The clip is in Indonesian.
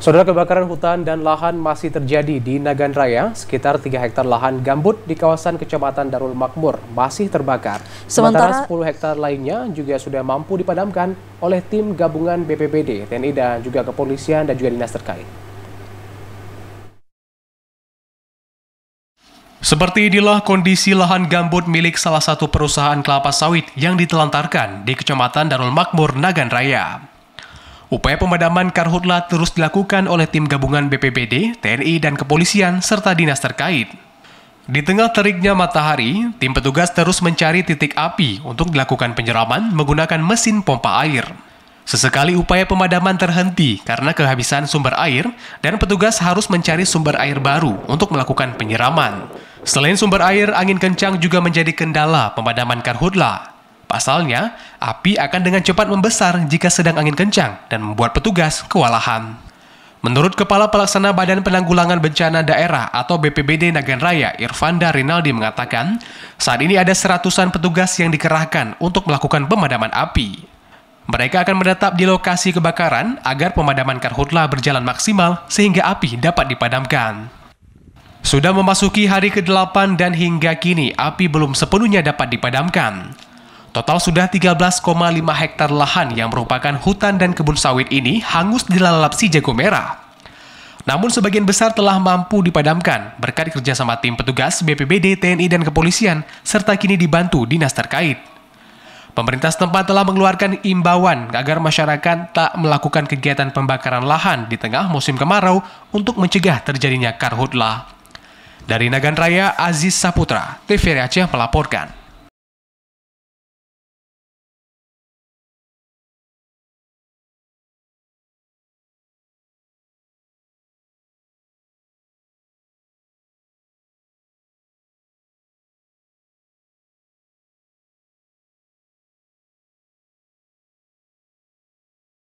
Saudara kebakaran hutan dan lahan masih terjadi di Nagan Raya. Sekitar 3 hektar lahan gambut di kawasan Kecamatan Darul Makmur masih terbakar. Sementara, Sementara 10 hektar lainnya juga sudah mampu dipadamkan oleh tim gabungan BPBD, TNI dan juga kepolisian dan juga dinas terkait. Seperti inilah kondisi lahan gambut milik salah satu perusahaan kelapa sawit yang ditelantarkan di Kecamatan Darul Makmur, Nagan Raya. Upaya pemadaman karhutla terus dilakukan oleh tim gabungan BPBD, TNI, dan kepolisian serta dinas terkait. Di tengah teriknya matahari, tim petugas terus mencari titik api untuk dilakukan penyeraman menggunakan mesin pompa air. Sesekali upaya pemadaman terhenti karena kehabisan sumber air dan petugas harus mencari sumber air baru untuk melakukan penyiraman. Selain sumber air, angin kencang juga menjadi kendala pemadaman karhutla. Pasalnya, api akan dengan cepat membesar jika sedang angin kencang dan membuat petugas kewalahan. Menurut Kepala Pelaksana Badan Penanggulangan Bencana Daerah atau BPBD Nagan Raya, Irvanda Rinaldi mengatakan, saat ini ada seratusan petugas yang dikerahkan untuk melakukan pemadaman api. Mereka akan menetap di lokasi kebakaran agar pemadaman karhutla berjalan maksimal sehingga api dapat dipadamkan. Sudah memasuki hari ke-8 dan hingga kini api belum sepenuhnya dapat dipadamkan. Total sudah 13,5 hektar lahan yang merupakan hutan dan kebun sawit ini hangus dilalap si jago merah. Namun sebagian besar telah mampu dipadamkan berkat kerjasama tim petugas BPBD, TNI, dan kepolisian, serta kini dibantu dinas terkait. Pemerintah setempat telah mengeluarkan imbauan agar masyarakat tak melakukan kegiatan pembakaran lahan di tengah musim kemarau untuk mencegah terjadinya karhutla. Dari Nagan Raya, Aziz Saputra, TVRI Aceh melaporkan.